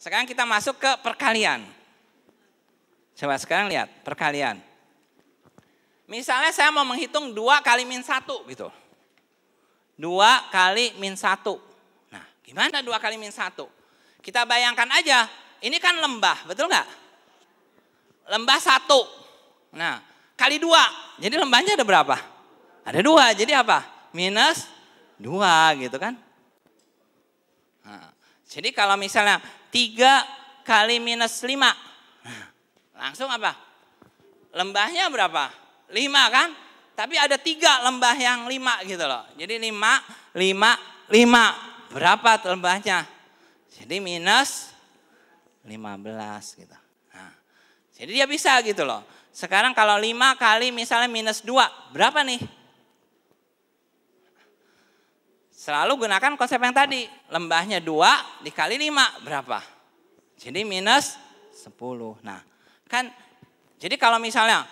Sekarang kita masuk ke perkalian. Coba sekarang lihat perkalian. Misalnya saya mau menghitung dua kali min satu gitu. 2 kali min satu Nah gimana dua kali min satu Kita bayangkan aja, ini kan lembah, betul nggak? Lembah satu Nah kali dua jadi lembahnya ada berapa? Ada dua jadi apa? Minus dua gitu kan. Nah, jadi kalau misalnya 3 kali minus 5, langsung apa? Lembahnya berapa? 5 kan? Tapi ada 3 lembah yang 5 gitu loh. Jadi 5, 5, 5. Berapa lembahnya? Jadi minus 15 gitu. Nah, jadi dia bisa gitu loh. Sekarang kalau 5 kali misalnya minus 2, berapa nih? Selalu gunakan konsep yang tadi. Lembahnya 2 dikali 5 berapa? Jadi minus 10. Nah kan jadi kalau misalnya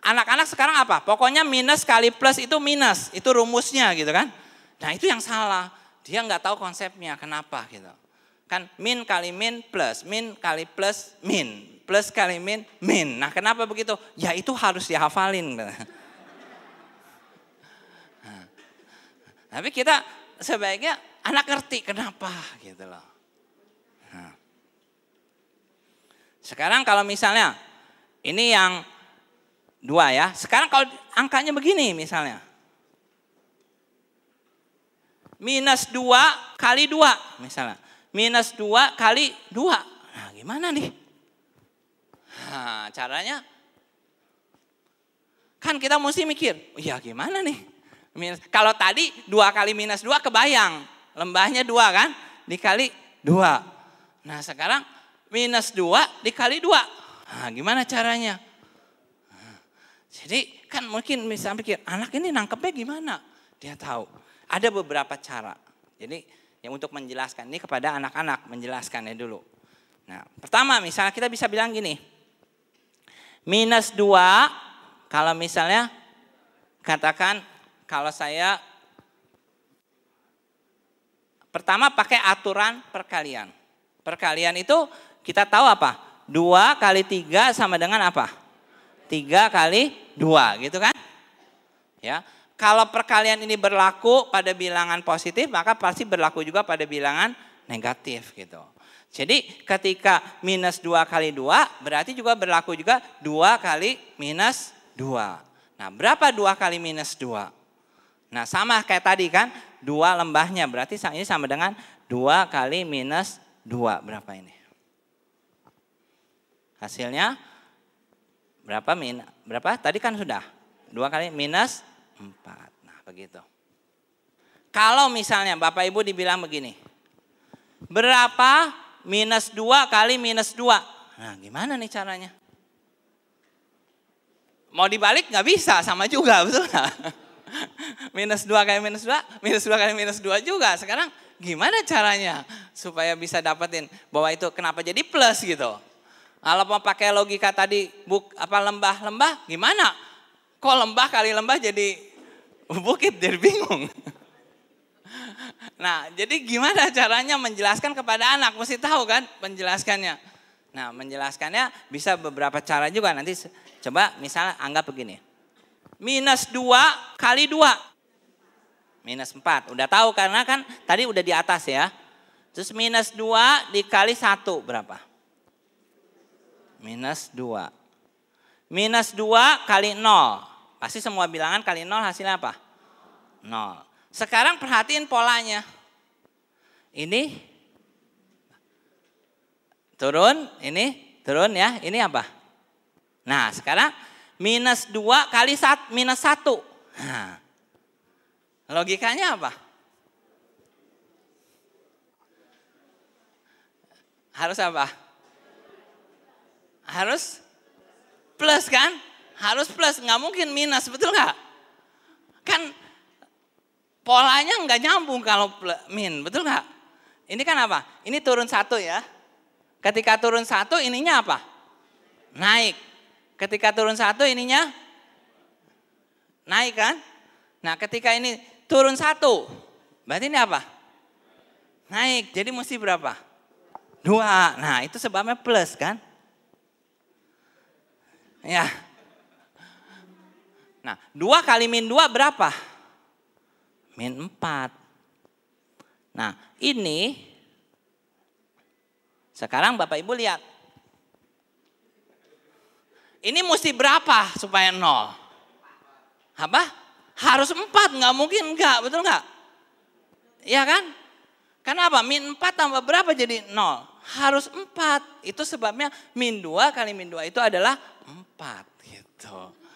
anak-anak sekarang apa? Pokoknya minus kali plus itu minus. Itu rumusnya gitu kan. Nah itu yang salah. Dia nggak tahu konsepnya kenapa gitu. Kan min kali min plus, min kali plus min, plus kali min min. Nah kenapa begitu? Ya itu harus dihafalin. Nah, tapi kita sebaiknya anak ngerti kenapa gitu loh. Nah. Sekarang kalau misalnya ini yang dua ya. Sekarang kalau angkanya begini misalnya. Minus dua kali dua misalnya. Minus dua kali dua. Nah gimana nih? Nah, caranya kan kita mesti mikir, oh, ya gimana nih? Minus. Kalau tadi dua kali minus dua kebayang. Lembahnya dua kan? Dikali dua. Nah sekarang minus dua dikali dua. Nah, gimana caranya? jadi kan mungkin bisa pikir anak ini nangkepnya gimana? Dia tahu. Ada beberapa cara. Jadi yang untuk menjelaskan ini kepada anak-anak menjelaskannya dulu. Nah, pertama misalnya kita bisa bilang gini. Minus dua kalau misalnya katakan kalau saya pertama pakai aturan perkalian. Perkalian itu kita tahu apa? Dua kali tiga sama dengan apa? Tiga kali dua gitu kan? Ya, kalau perkalian ini berlaku pada bilangan positif maka pasti berlaku juga pada bilangan negatif gitu. Jadi ketika minus dua kali dua berarti juga berlaku juga dua kali minus dua. Nah berapa dua kali minus dua? Nah sama kayak tadi kan, dua lembahnya berarti ini sama dengan dua kali minus dua berapa ini? Hasilnya berapa min berapa? Tadi kan sudah dua kali minus empat. Nah begitu. Kalau misalnya Bapak Ibu dibilang begini, berapa minus dua kali minus dua? Nah gimana nih caranya? Mau dibalik nggak bisa, sama juga betul nggak? minus dua kali minus dua, minus dua kali minus dua juga. Sekarang gimana caranya supaya bisa dapetin bahwa itu kenapa jadi plus gitu. Kalau mau pakai logika tadi buk, apa lembah-lembah gimana? Kok lembah kali lembah jadi bukit jadi bingung. Nah, jadi gimana caranya menjelaskan kepada anak? Mesti tahu kan menjelaskannya. Nah, menjelaskannya bisa beberapa cara juga. Nanti coba misalnya anggap begini. Minus dua kali dua. Minus 4. Udah tahu karena kan tadi udah di atas ya. Terus minus 2 dikali 1 berapa? Minus 2. Minus 2 kali 0. Pasti semua bilangan kali 0 hasilnya apa? 0. Sekarang perhatiin polanya. Ini turun, ini turun ya. Ini apa? Nah sekarang minus 2 kali 1, minus 1. Nah, Logikanya apa? Harus apa? Harus plus kan? Harus plus, nggak mungkin minus, betul nggak? Kan polanya nggak nyambung kalau min, betul nggak? Ini kan apa? Ini turun satu ya. Ketika turun satu ininya apa? Naik. Ketika turun satu ininya naik kan? Nah ketika ini turun satu. Berarti ini apa? Naik. Jadi mesti berapa? Dua. Nah itu sebabnya plus kan? Ya. Nah dua kali min dua berapa? Min empat. Nah ini sekarang Bapak Ibu lihat. Ini mesti berapa supaya nol? Apa? harus empat, nggak mungkin enggak, betul nggak? Ya kan? Karena apa? Min empat tambah berapa jadi nol? Harus empat. Itu sebabnya min dua kali min dua itu adalah empat. gitu.